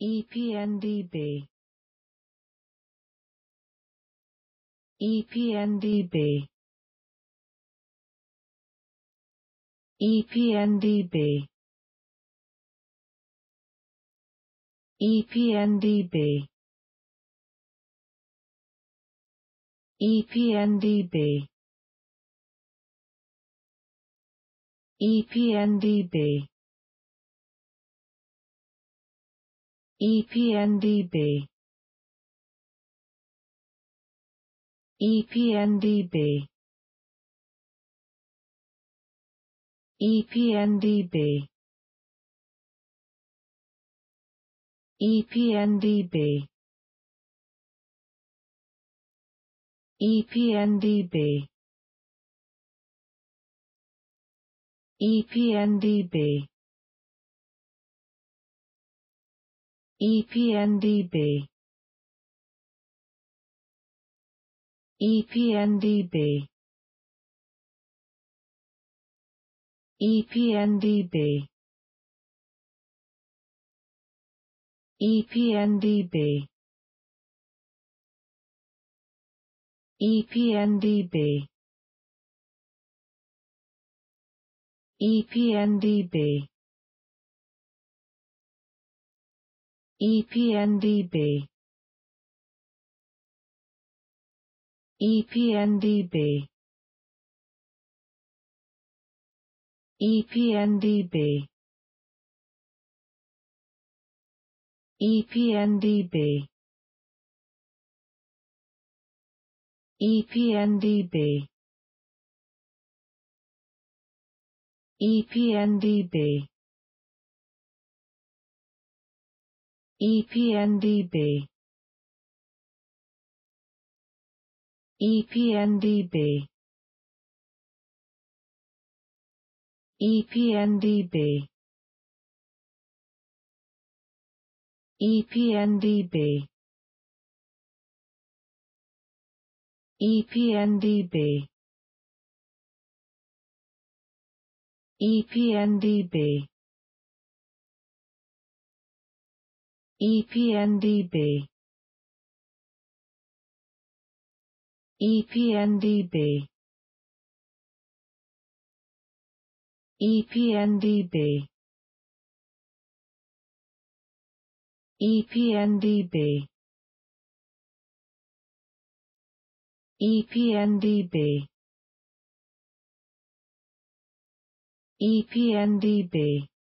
EPNDB EPNDB EPNDB EPNDB EPNDB EPNDB EPNDB EPNDB EPNDB EPNDB EPNDB EPNDB EPNDB EPNDB EPNDB EPNDB EPNDB EPNDB EPNDB EPNDB EPNDB EPNDB EPNDB EPNDB EPNDB EPNDB EPNDB EPNDB EPNDB EPNDB EPNDB EPNDB EPNDB EPNDB EPNDB EPNDB